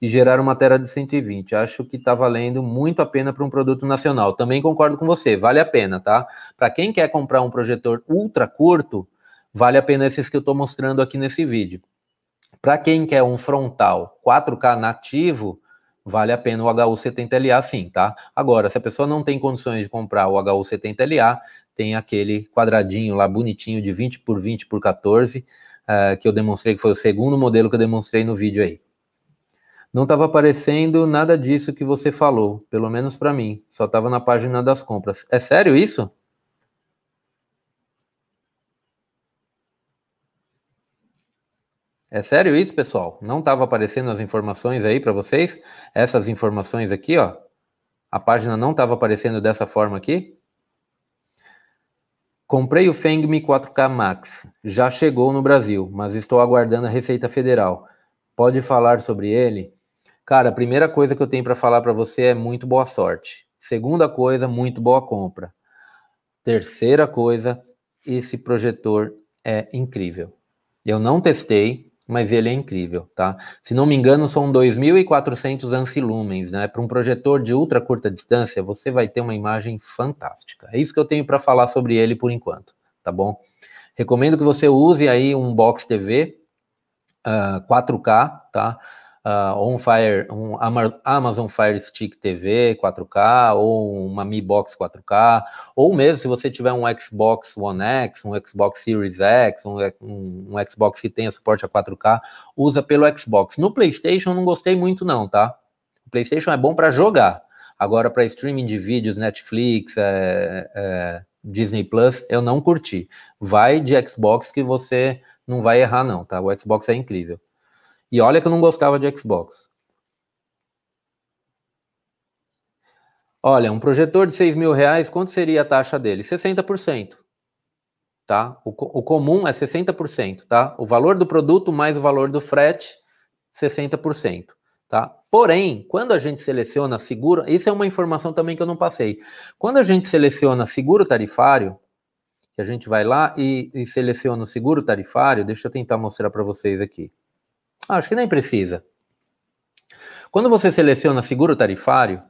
e gerar uma tela de 120. Acho que está valendo muito a pena para um produto nacional. Também concordo com você, vale a pena, tá? Para quem quer comprar um projetor ultra curto, vale a pena esses que eu estou mostrando aqui nesse vídeo. Para quem quer um frontal 4K nativo, vale a pena o HU70LA sim, tá? Agora, se a pessoa não tem condições de comprar o HU70LA, tem aquele quadradinho lá bonitinho de 20 por 20 por 14, uh, eh, que eu demonstrei, que foi o segundo modelo que eu demonstrei no vídeo aí. Não estava aparecendo nada disso que você falou, pelo menos para mim. Só estava na página das compras. É sério isso? É sério isso, pessoal? Não estava aparecendo as informações aí para vocês? Essas informações aqui, ó. A página não estava aparecendo dessa forma aqui? Comprei o Fengmi 4K Max. Já chegou no Brasil, mas estou aguardando a Receita Federal. Pode falar sobre ele? Cara, a primeira coisa que eu tenho para falar para você é muito boa sorte. Segunda coisa, muito boa compra. Terceira coisa, esse projetor é incrível. Eu não testei, mas ele é incrível, tá? Se não me engano, são 2.400 ansilumens, né? Para um projetor de ultra curta distância, você vai ter uma imagem fantástica. É isso que eu tenho para falar sobre ele por enquanto, tá bom? Recomendo que você use aí um box TV uh, 4K, tá? uh, Fire, um Amazon Fire Stick TV 4K ou uma Mi Box 4K, ou mesmo se você tiver um Xbox One X, um Xbox Series X, um, um, um Xbox que tenha suporte a 4K, usa pelo Xbox. No PlayStation não gostei muito não, tá? O PlayStation é bom para jogar. Agora para streaming de vídeos, Netflix, é, é, Disney Plus, eu não curti. Vai de Xbox que você não vai errar não, tá? O Xbox é incrível. E olha que eu não gostava de Xbox. Olha, um projetor de 6 mil reais, quanto seria a taxa dele? 60%. Tá? O, o comum é 60%, tá? O valor do produto mais o valor do frete, 60%. Tá? Porém, quando a gente seleciona seguro, isso é uma informação também que eu não passei. Quando a gente seleciona seguro tarifário, que a gente vai lá e, e seleciona o seguro tarifário, deixa eu tentar mostrar para vocês aqui. Ah, acho que nem precisa. Quando você seleciona seguro tarifário,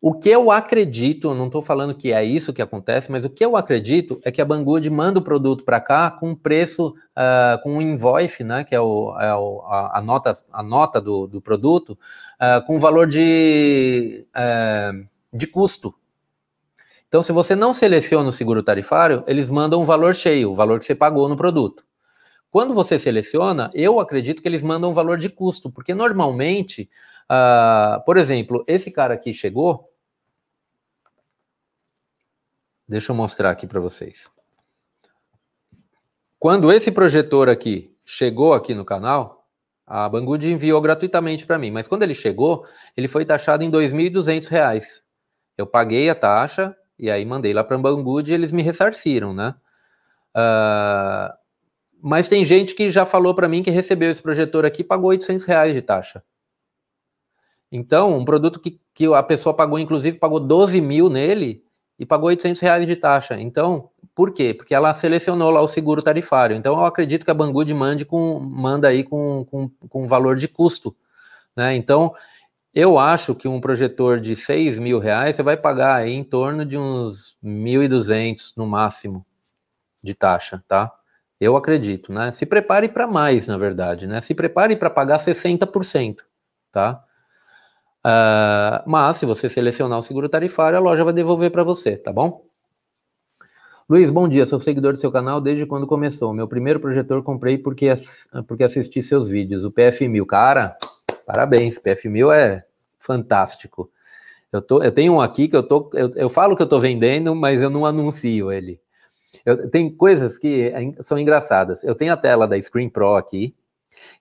o que eu acredito, não estou falando que é isso que acontece, mas o que eu acredito é que a Banggood manda o produto para cá com preço, uh, com um invoice, né, que é, o, é o a, a, nota, a nota do, do produto, uh, com valor de, uh, de custo. Então, se você não seleciona o seguro tarifário, eles mandam o valor cheio, o valor que você pagou no produto. Quando você seleciona, eu acredito que eles mandam um valor de custo, porque normalmente, uh, por exemplo, esse cara aqui chegou. Deixa eu mostrar aqui para vocês. Quando esse projetor aqui chegou aqui no canal, a Banggood enviou gratuitamente para mim, mas quando ele chegou, ele foi taxado em R$ 2.200. Eu paguei a taxa e aí mandei lá para a Banggood e eles me ressarciram, né? Uh, mas tem gente que já falou para mim que recebeu esse projetor aqui e pagou 800 reais de taxa. Então, um produto que, que a pessoa pagou, inclusive, pagou 12 mil nele e pagou 800 reais de taxa. Então, por quê? Porque ela selecionou lá o seguro tarifário. Então, eu acredito que a Banggood mande com, manda aí com, com, com valor de custo. Né? Então, eu acho que um projetor de 6 mil reais, você vai pagar aí em torno de uns 1.200 no máximo de taxa, tá? Eu acredito, né? Se prepare para mais, na verdade, né? Se prepare para pagar 60%, tá? Uh, mas, se você selecionar o seguro tarifário, a loja vai devolver para você, tá bom? Luiz, bom dia. Sou seguidor do seu canal desde quando começou. Meu primeiro projetor comprei porque, porque assisti seus vídeos, o PF1000. Cara, parabéns, PF1000 é fantástico. Eu, tô, eu tenho um aqui que eu tô. Eu, eu falo que eu tô vendendo, mas eu não anuncio ele. Eu, tem coisas que é são engraçadas. Eu tenho a tela da Screen Pro aqui,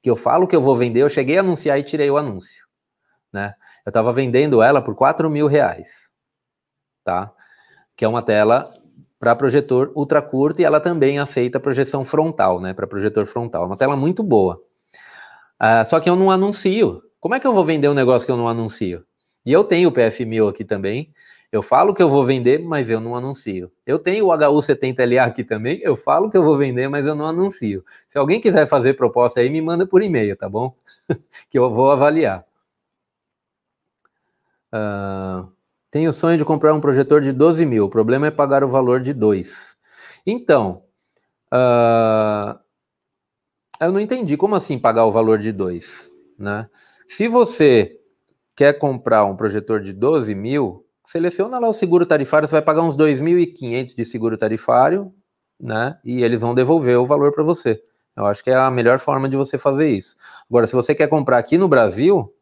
que eu falo que eu vou vender, eu cheguei a anunciar e tirei o anúncio. Né? Eu estava vendendo ela por 4 mil reais, tá? Que é uma tela para projetor ultra curto e ela também afeita é projeção frontal, né? Para projetor frontal. É uma tela muito boa. Uh, só que eu não anuncio. Como é que eu vou vender um negócio que eu não anuncio? E eu tenho o PF1000 aqui também, eu falo que eu vou vender, mas eu não anuncio. Eu tenho o HU70LA aqui também, eu falo que eu vou vender, mas eu não anuncio. Se alguém quiser fazer proposta aí, me manda por e-mail, tá bom? que eu vou avaliar. Uh, tenho o sonho de comprar um projetor de 12 mil, o problema é pagar o valor de 2. Então, uh, eu não entendi, como assim pagar o valor de 2? Né? Se você quer comprar um projetor de 12 mil, seleciona lá o seguro tarifário, você vai pagar uns 2.500 de seguro tarifário, né? E eles vão devolver o valor para você. Eu acho que é a melhor forma de você fazer isso. Agora, se você quer comprar aqui no Brasil,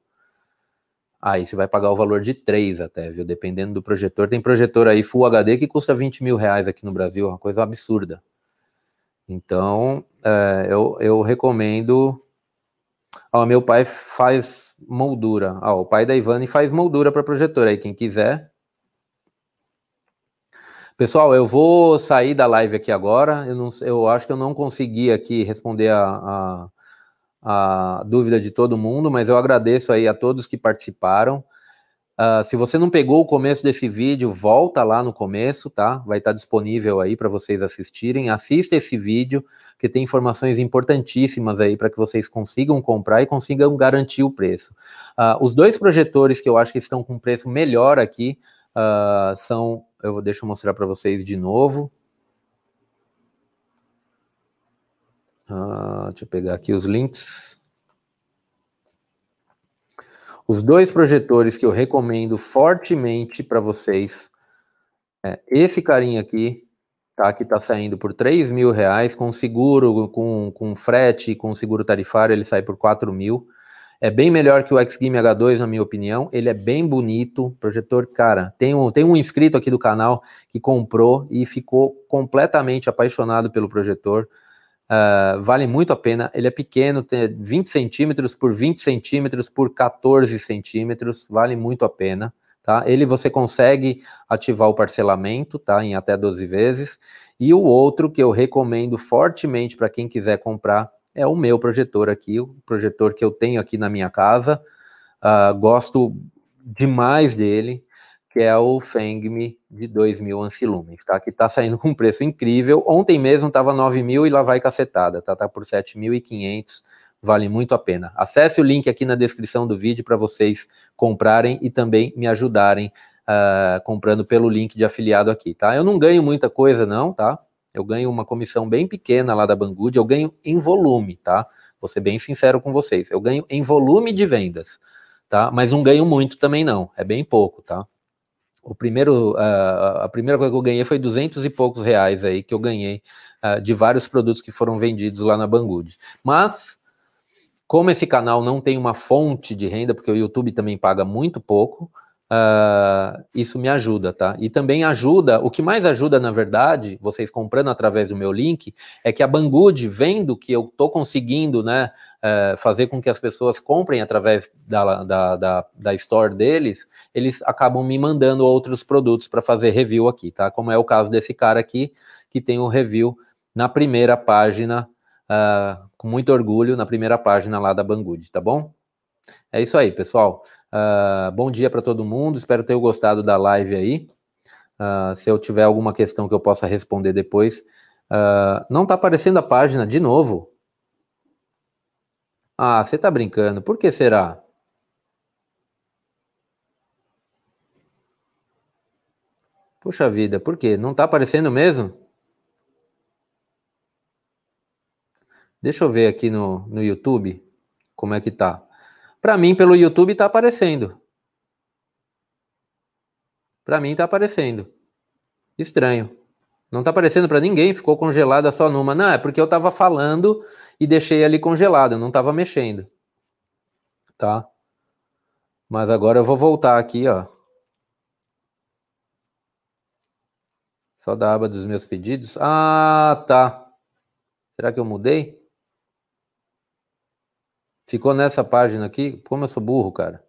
aí você vai pagar o valor de 3 até, viu? Dependendo do projetor. Tem projetor aí Full HD que custa 20 mil reais aqui no Brasil, é uma coisa absurda. Então, é, eu, eu recomendo. Ó, meu pai faz moldura. Ó, o pai da Ivane faz moldura para projetor aí. Quem quiser, Pessoal, eu vou sair da live aqui agora. Eu, não, eu acho que eu não consegui aqui responder a, a, a, dúvida de todo mundo, mas eu agradeço aí a todos que participaram. Uh, se você não pegou o começo desse vídeo, volta lá no começo, tá? Vai estar disponível aí para vocês assistirem. Assista esse vídeo, que tem informações importantíssimas aí para que vocês consigam comprar e consigam garantir o preço. Uh, os dois projetores que eu acho que estão com preço melhor aqui uh, são. Eu vou deixa eu mostrar para vocês de novo. Uh, deixa eu pegar aqui os links. Os dois projetores que eu recomendo fortemente para vocês. É, esse carinha aqui, tá, que está saindo por 3 mil reais, com seguro, com, com frete, com seguro tarifário, ele sai por 4 mil. É bem melhor que o X-Game H2, na minha opinião. Ele é bem bonito. Projetor, cara, tem um, tem um inscrito aqui do canal que comprou e ficou completamente apaixonado pelo projetor. Uh, vale muito a pena. Ele é pequeno, tem 20 centímetros por 20 centímetros por 14 centímetros. Vale muito a pena. Tá? Ele você consegue ativar o parcelamento tá? em até 12 vezes. E o outro que eu recomendo fortemente para quem quiser comprar é o meu projetor aqui, o projetor que eu tenho aqui na minha casa. Uh, gosto demais dele, que é o Fengmi de 2.000 ancilumens, tá? Que está saindo com um preço incrível. Ontem mesmo estava 9.000 e lá vai cacetada, tá? Tá por 7.500, vale muito a pena. Acesse o link aqui na descrição do vídeo para vocês comprarem e também me ajudarem uh, comprando pelo link de afiliado aqui, tá? Eu não ganho muita coisa não, tá? eu ganho uma comissão bem pequena lá da Banggood, eu ganho em volume, tá? Vou ser bem sincero com vocês, eu ganho em volume de vendas, tá? Mas não ganho muito também não, é bem pouco, tá? O primeiro, uh, a primeira coisa que eu ganhei foi duzentos e poucos reais aí que eu ganhei uh, de vários produtos que foram vendidos lá na Banggood. Mas como esse canal não tem uma fonte de renda, porque o YouTube também paga muito pouco, Uh, isso me ajuda, tá? E também ajuda, o que mais ajuda, na verdade, vocês comprando através do meu link, é que a Banggood, vendo que eu tô conseguindo, né, uh, fazer com que as pessoas comprem através da, da, da, da store deles, eles acabam me mandando outros produtos para fazer review aqui, tá? Como é o caso desse cara aqui, que tem o um review na primeira página, uh, com muito orgulho, na primeira página lá da Banggood, tá bom? É isso aí, pessoal. Uh, bom dia para todo mundo, espero ter gostado da live aí. Uh, se eu tiver alguma questão que eu possa responder depois. Uh, não está aparecendo a página de novo. Ah, você está brincando. Por que será? Puxa vida, por quê? Não está aparecendo mesmo? Deixa eu ver aqui no, no YouTube como é que tá. Para mim, pelo YouTube, está aparecendo. Para mim, está aparecendo. Estranho. Não está aparecendo para ninguém, ficou congelada só numa. Não, é porque eu estava falando e deixei ali congelado, não estava mexendo. Tá? Mas agora eu vou voltar aqui, ó. Só da aba dos meus pedidos. Ah, tá. Será que eu mudei? Ficou nessa página aqui. Como eu sou burro, cara.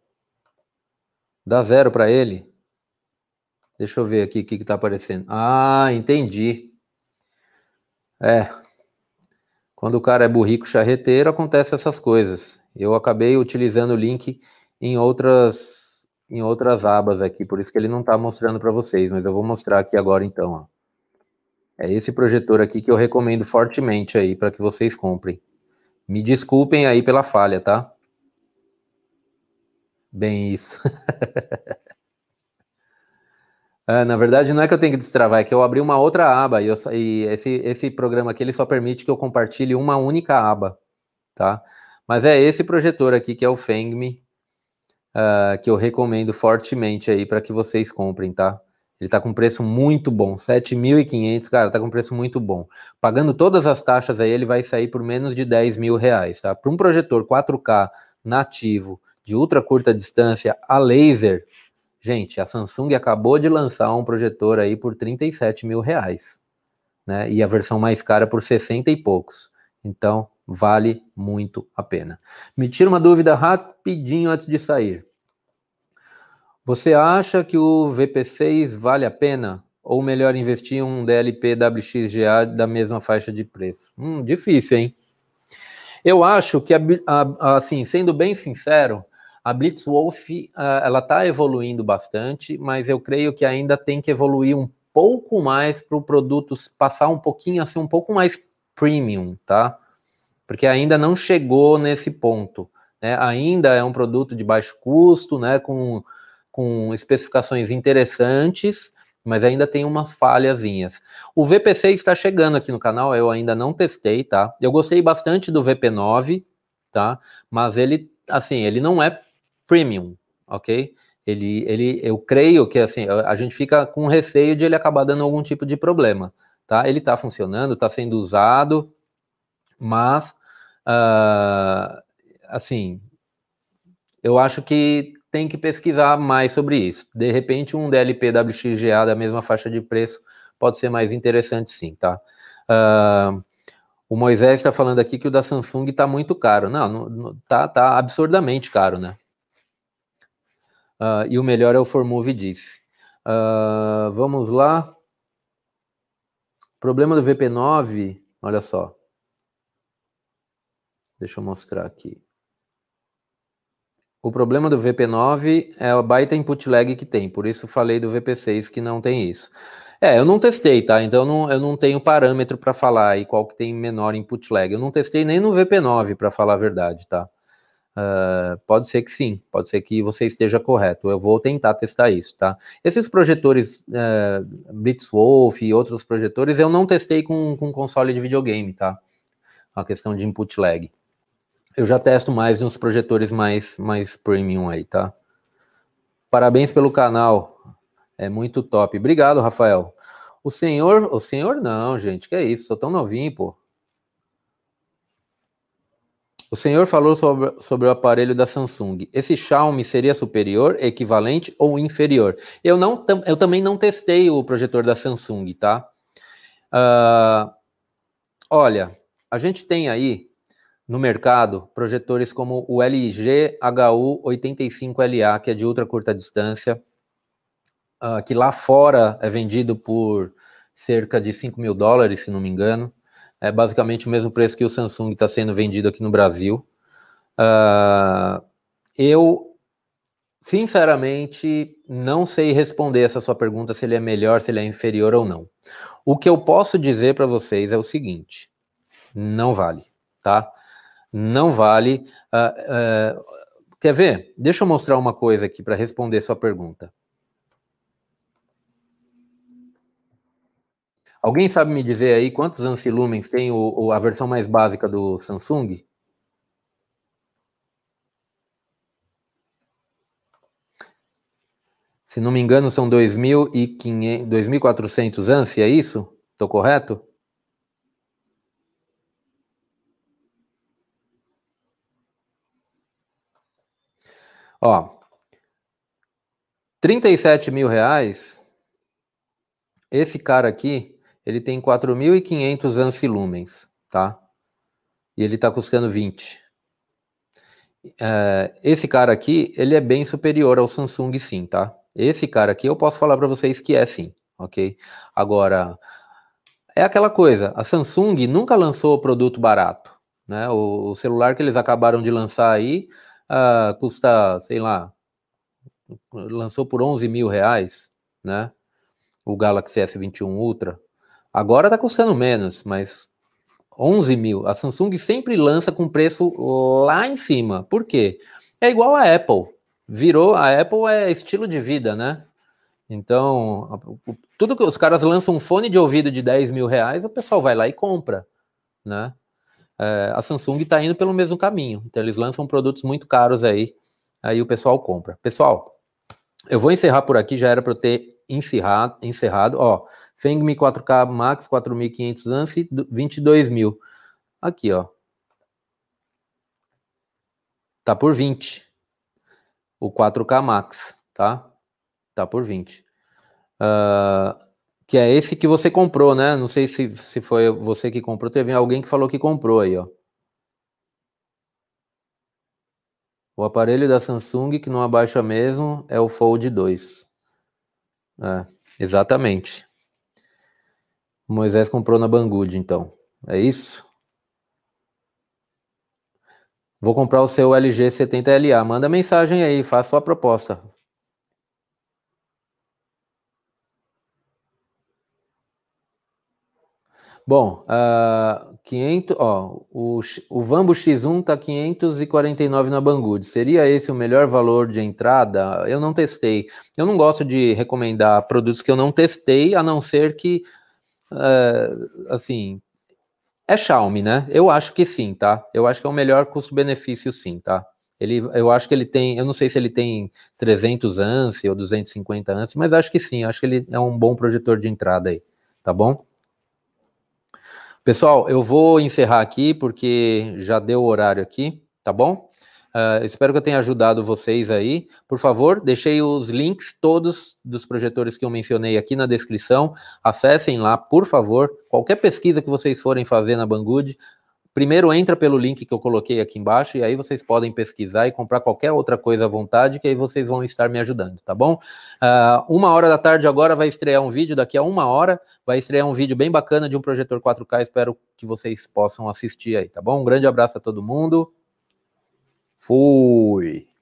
Dá zero para ele. Deixa eu ver aqui o que está aparecendo. Ah, entendi. É. Quando o cara é burrico charreteiro, acontece essas coisas. Eu acabei utilizando o link em outras, em outras abas aqui, por isso que ele não está mostrando para vocês, mas eu vou mostrar aqui agora então. Ó. É esse projetor aqui que eu recomendo fortemente aí para que vocês comprem. Me desculpem aí pela falha, tá? Bem isso. ah, na verdade, não é que eu tenho que destravar, é que eu abri uma outra aba e, eu, e esse, esse programa aqui ele só permite que eu compartilhe uma única aba, tá? Mas é esse projetor aqui que é o Fengme, uh, que eu recomendo fortemente aí para que vocês comprem, tá? Ele está com preço muito bom, 7.500, cara, está com preço muito bom. Pagando todas as taxas aí, ele vai sair por menos de 10 mil reais, tá? Para um projetor 4K nativo, de ultra curta distância, a laser, gente, a Samsung acabou de lançar um projetor aí por 37 mil reais, né? E a versão mais cara por 60 e poucos. Então, vale muito a pena. Me tira uma dúvida rapidinho antes de sair. Você acha que o VP6 vale a pena? Ou melhor investir em um DLP WXGA da mesma faixa de preço? Hum, difícil, hein? Eu acho que, assim, sendo bem sincero, a Blitzwolf ela está evoluindo bastante, mas eu creio que ainda tem que evoluir um pouco mais para o produto passar um pouquinho a assim, ser um pouco mais premium, tá? Porque ainda não chegou nesse ponto. Né? Ainda é um produto de baixo custo, né? Com com especificações interessantes, mas ainda tem umas falhazinhas. O VP6 está chegando aqui no canal, eu ainda não testei, tá? Eu gostei bastante do VP9, tá? Mas ele, assim, ele não é premium, ok? Ele, ele, eu creio que, assim, a gente fica com receio de ele acabar dando algum tipo de problema, tá? Ele está funcionando, está sendo usado, mas, uh, assim, eu acho que tem que pesquisar mais sobre isso. De repente, um DLP WXGA da mesma faixa de preço pode ser mais interessante, sim, tá? Uh, o Moisés está falando aqui que o da Samsung está muito caro. Não, não, não, tá, tá absurdamente caro, né? Uh, e o melhor é o Formove disse. Uh, ah, vamos lá. Problema do VP9, olha só. Deixa eu mostrar aqui. O problema do VP9 é o baita input lag que tem, por isso falei do VP6 que não tem isso. É, eu não testei, tá? Então não, eu não tenho parâmetro para falar aí qual que tem menor input lag. Eu não testei nem no VP9, para falar a verdade, tá? Uh, pode ser que sim, pode ser que você esteja correto. Eu vou tentar testar isso, tá? Esses projetores uh, Blitzwolf e outros projetores eu não testei com, com console de videogame, tá? A questão de input lag. Eu já testo mais uns projetores mais, mais premium aí, tá? Parabéns pelo canal. É muito top. Obrigado, Rafael. O senhor, o senhor não, gente. Que é isso? Sou tão novinho, pô. O senhor falou sobre, sobre o aparelho da Samsung. Esse Xiaomi seria superior, equivalente ou inferior? Eu, não, eu também não testei o projetor da Samsung, tá? Uh, olha, a gente tem aí no mercado projetores como o LG HU85LA, que é de ultra curta distância, uh, que lá fora é vendido por cerca de 5 mil dólares, se não me engano. É basicamente o mesmo preço que o Samsung está sendo vendido aqui no Brasil. Uh, eu, sinceramente, não sei responder essa sua pergunta se ele é melhor, se ele é inferior ou não. O que eu posso dizer para vocês é o seguinte: não vale, tá? não vale. Uh, uh, quer ver? Deixa eu mostrar uma coisa aqui para responder sua pergunta. Alguém sabe me dizer aí quantos ANSI lumens tem o, o, a versão mais básica do Samsung? Se não me engano, são 2.400 ANSI, é isso? Estou correto? Ó, 37 mil reais, esse cara aqui, ele tem 4.500 ancilumens, tá? E ele tá custando 20. É, esse cara aqui, ele é bem superior ao Samsung sim, tá? Esse cara aqui eu posso falar para vocês que é sim, ok? Agora, é aquela coisa, a Samsung nunca lançou produto barato, né? O, o celular que eles acabaram de lançar aí ah, custa, sei lá, lançou por 11 mil reais, né? O Galaxy S21 Ultra. Agora tá custando menos, mas 11 mil. A Samsung sempre lança com preço lá em cima. Por quê? É igual a Apple. Virou, a Apple é estilo de vida, né? Então, tudo que os caras lançam um fone de ouvido de 10 mil reais, o pessoal vai lá e compra, né? é, a Samsung está indo pelo mesmo caminho. Então eles lançam produtos muito caros aí, aí o pessoal compra. Pessoal, eu vou encerrar por aqui, já era para eu ter encerrado, encerrado. Ó, Fengmi 4K Max 4.500 ANSI 22 mil. Aqui, ó. Tá por 20. O 4K Max, tá? Tá por 20. Uh, ah, que é esse que você comprou, né? Não sei se, se foi você que comprou, teve alguém que falou que comprou aí, ó. O aparelho da Samsung que não abaixa mesmo é o Fold 2. É, exatamente. O Moisés comprou na Banggood, então. É isso? Vou comprar o seu LG 70LA. Manda mensagem aí, faça sua proposta. Bom, uh, ah, 500, ó, o, o Vambo X1 está 549 na Banggood. Seria esse o melhor valor de entrada? Eu não testei. Eu não gosto de recomendar produtos que eu não testei, a não ser que, uh, assim, é Xiaomi, né? Eu acho que sim, tá? Eu acho que é o melhor custo-benefício, sim, tá? Ele, eu acho que ele tem, eu não sei se ele tem 300 ANSI ou 250 ANSI, mas acho que sim, acho que ele é um bom projetor de entrada aí, tá bom? Pessoal, eu vou encerrar aqui porque já deu o horário aqui, tá bom? Uh, espero que eu tenha ajudado vocês aí. Por favor, deixei os links todos dos projetores que eu mencionei aqui na descrição. Acessem lá, por favor. Qualquer pesquisa que vocês forem fazer na Banggood, Primeiro entra pelo link que eu coloquei aqui embaixo e aí vocês podem pesquisar e comprar qualquer outra coisa à vontade, que aí vocês vão estar me ajudando, tá bom? Uh, uma hora da tarde agora vai estrear um vídeo, daqui a uma hora vai estrear um vídeo bem bacana de um projetor 4K, espero que vocês possam assistir aí, tá bom? Um grande abraço a todo mundo, fui!